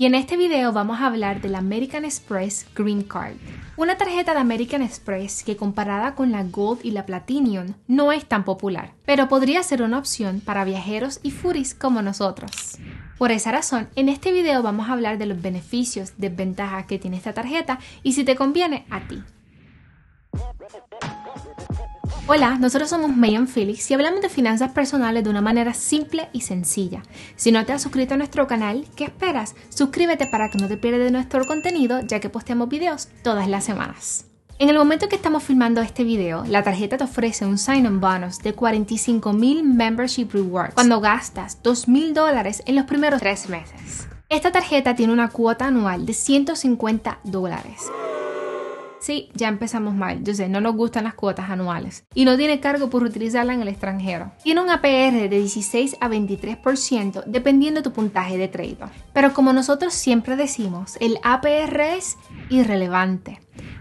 Y en este video vamos a hablar de la American Express Green Card. Una tarjeta de American Express que comparada con la Gold y la Platinum no es tan popular, pero podría ser una opción para viajeros y furis como nosotros. Por esa razón, en este video vamos a hablar de los beneficios, desventajas que tiene esta tarjeta y si te conviene a ti. Hola, nosotros somos May and Felix y hablamos de finanzas personales de una manera simple y sencilla. Si no te has suscrito a nuestro canal, ¿qué esperas? Suscríbete para que no te pierdas de nuestro contenido, ya que posteamos videos todas las semanas. En el momento que estamos filmando este video, la tarjeta te ofrece un sign-on bonus de 45.000 membership rewards cuando gastas 2.000 dólares en los primeros tres meses. Esta tarjeta tiene una cuota anual de 150 dólares. Sí, ya empezamos mal. Yo sé, no nos gustan las cuotas anuales. Y no tiene cargo por utilizarla en el extranjero. Tiene un APR de 16 a 23% dependiendo de tu puntaje de crédito. Pero como nosotros siempre decimos, el APR es irrelevante.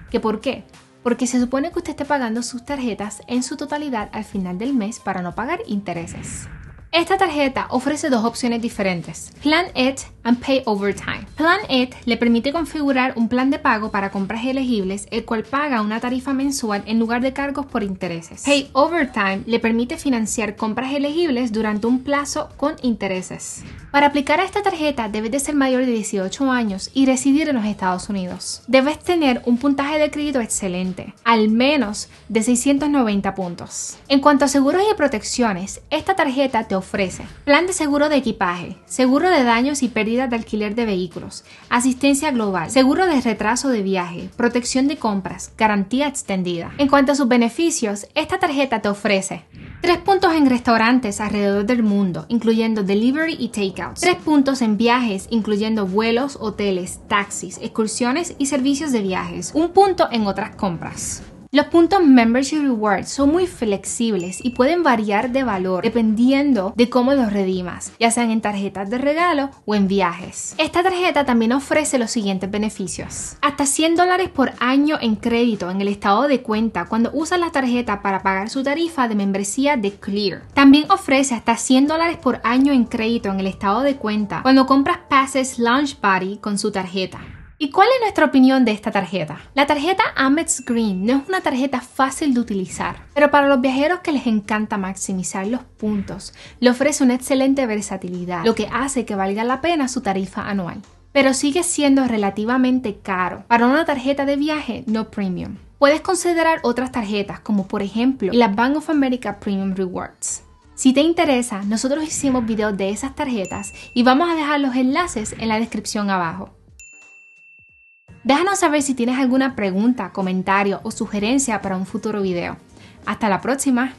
¿Que por qué? porque se supone que usted esté pagando sus tarjetas en su totalidad al final del mes para no pagar intereses. Esta tarjeta ofrece dos opciones diferentes, Plan It and Pay Overtime. Plan It le permite configurar un plan de pago para compras elegibles, el cual paga una tarifa mensual en lugar de cargos por intereses. Pay Overtime le permite financiar compras elegibles durante un plazo con intereses. Para aplicar a esta tarjeta debes de ser mayor de 18 años y residir en los Estados Unidos. Debes tener un puntaje de crédito excelente, al menos de 690 puntos. En cuanto a seguros y protecciones, esta tarjeta te ofrece plan de seguro de equipaje, seguro de daños y pérdidas de alquiler de vehículos, asistencia global, seguro de retraso de viaje, protección de compras, garantía extendida. En cuanto a sus beneficios, esta tarjeta te ofrece Tres puntos en restaurantes alrededor del mundo, incluyendo delivery y takeout. Tres puntos en viajes, incluyendo vuelos, hoteles, taxis, excursiones y servicios de viajes. Un punto en otras compras. Los puntos Membership Rewards son muy flexibles y pueden variar de valor dependiendo de cómo los redimas, ya sean en tarjetas de regalo o en viajes. Esta tarjeta también ofrece los siguientes beneficios. Hasta 100 dólares por año en crédito en el estado de cuenta cuando usas la tarjeta para pagar su tarifa de membresía de Clear. También ofrece hasta 100 dólares por año en crédito en el estado de cuenta cuando compras Passes Launch Party con su tarjeta. ¿Y cuál es nuestra opinión de esta tarjeta? La tarjeta Amex Green no es una tarjeta fácil de utilizar, pero para los viajeros que les encanta maximizar los puntos, le ofrece una excelente versatilidad, lo que hace que valga la pena su tarifa anual. Pero sigue siendo relativamente caro para una tarjeta de viaje no premium. Puedes considerar otras tarjetas como por ejemplo la Bank of America Premium Rewards. Si te interesa, nosotros hicimos videos de esas tarjetas y vamos a dejar los enlaces en la descripción abajo. Déjanos saber si tienes alguna pregunta, comentario o sugerencia para un futuro video. Hasta la próxima.